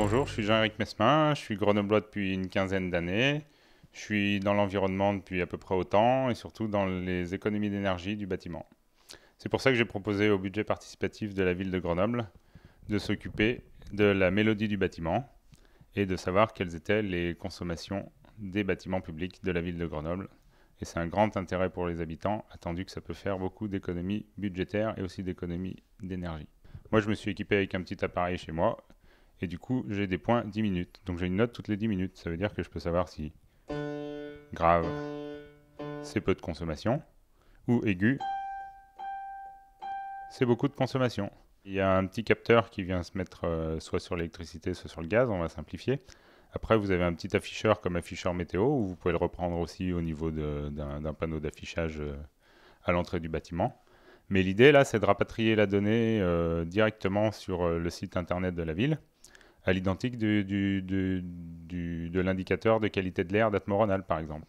Bonjour, je suis Jean-Éric Mesmin, je suis grenoblois depuis une quinzaine d'années. Je suis dans l'environnement depuis à peu près autant et surtout dans les économies d'énergie du bâtiment. C'est pour ça que j'ai proposé au budget participatif de la ville de Grenoble de s'occuper de la mélodie du bâtiment et de savoir quelles étaient les consommations des bâtiments publics de la ville de Grenoble. Et c'est un grand intérêt pour les habitants, attendu que ça peut faire beaucoup d'économies budgétaires et aussi d'économies d'énergie. Moi, je me suis équipé avec un petit appareil chez moi et du coup, j'ai des points 10 minutes. Donc j'ai une note toutes les 10 minutes. Ça veut dire que je peux savoir si grave, c'est peu de consommation, ou aigu, c'est beaucoup de consommation. Il y a un petit capteur qui vient se mettre euh, soit sur l'électricité, soit sur le gaz, on va simplifier. Après, vous avez un petit afficheur comme afficheur météo, où vous pouvez le reprendre aussi au niveau d'un panneau d'affichage euh, à l'entrée du bâtiment. Mais l'idée, là, c'est de rapatrier la donnée euh, directement sur le site internet de la ville à l'identique du, de l'indicateur de qualité de l'air d'Atmoronal par exemple.